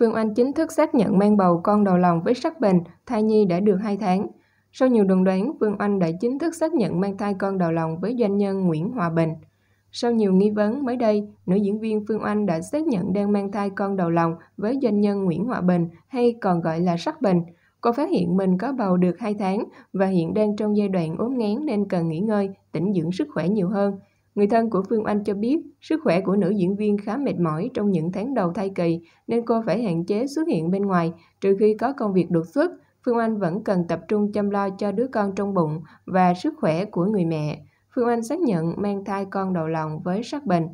Phương Anh chính thức xác nhận mang bầu con đầu lòng với sắc bền, thai nhi đã được 2 tháng. Sau nhiều đồn đoán, Phương Anh đã chính thức xác nhận mang thai con đầu lòng với doanh nhân Nguyễn Hòa Bình. Sau nhiều nghi vấn, mới đây, nữ diễn viên Phương Anh đã xác nhận đang mang thai con đầu lòng với doanh nhân Nguyễn Hòa Bình hay còn gọi là Sắc Bình. Cô phát hiện mình có bầu được 2 tháng và hiện đang trong giai đoạn ốm ngán nên cần nghỉ ngơi, tĩnh dưỡng sức khỏe nhiều hơn. Người thân của Phương Anh cho biết, sức khỏe của nữ diễn viên khá mệt mỏi trong những tháng đầu thai kỳ nên cô phải hạn chế xuất hiện bên ngoài, trừ khi có công việc đột xuất. Phương Anh vẫn cần tập trung chăm lo cho đứa con trong bụng và sức khỏe của người mẹ. Phương Anh xác nhận mang thai con đầu lòng với sắc bệnh.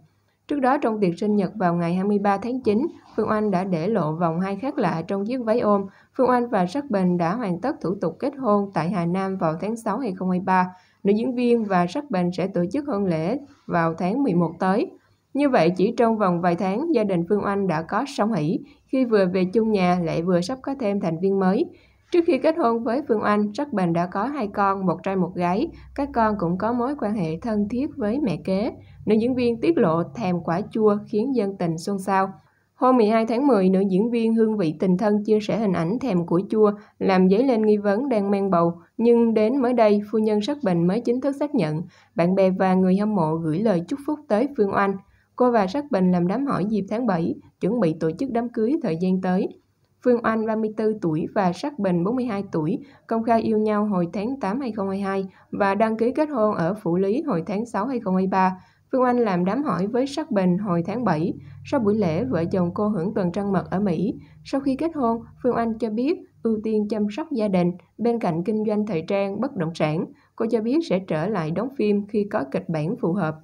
Trước đó trong tiệc sinh nhật vào ngày 23 tháng 9, Phương Anh đã để lộ vòng hai khác lạ trong chiếc váy ôm. Phương Anh và Sắc Bình đã hoàn tất thủ tục kết hôn tại Hà Nam vào tháng 6 2023 nữ diễn viên và Sắc Bình sẽ tổ chức hôn lễ vào tháng 11 tới. Như vậy, chỉ trong vòng vài tháng, gia đình Phương Anh đã có song hỷ khi vừa về chung nhà lại vừa sắp có thêm thành viên mới. Trước khi kết hôn với Phương Anh, Sắc Bình đã có hai con, một trai một gái. Các con cũng có mối quan hệ thân thiết với mẹ kế. Nữ diễn viên tiết lộ thèm quả chua khiến dân tình xôn xao. Hôm 12 tháng 10, nữ diễn viên Hương Vị Tình Thân chia sẻ hình ảnh thèm của chua làm dấy lên nghi vấn đang mang bầu. Nhưng đến mới đây, phu nhân sắc bệnh mới chính thức xác nhận. Bạn bè và người hâm mộ gửi lời chúc phúc tới Phương Oanh. Cô và sắc bệnh làm đám hỏi dịp tháng 7, chuẩn bị tổ chức đám cưới thời gian tới. Phương Oanh 34 tuổi và Sắc Bình 42 tuổi công khai yêu nhau hồi tháng 8 2022 và đăng ký kết hôn ở Phủ Lý hồi tháng 6 2023. Phương Anh làm đám hỏi với Sắc Bình hồi tháng 7. Sau buổi lễ, vợ chồng cô hưởng tuần trăng mật ở Mỹ. Sau khi kết hôn, Phương Anh cho biết ưu tiên chăm sóc gia đình bên cạnh kinh doanh thời trang, bất động sản. Cô cho biết sẽ trở lại đóng phim khi có kịch bản phù hợp.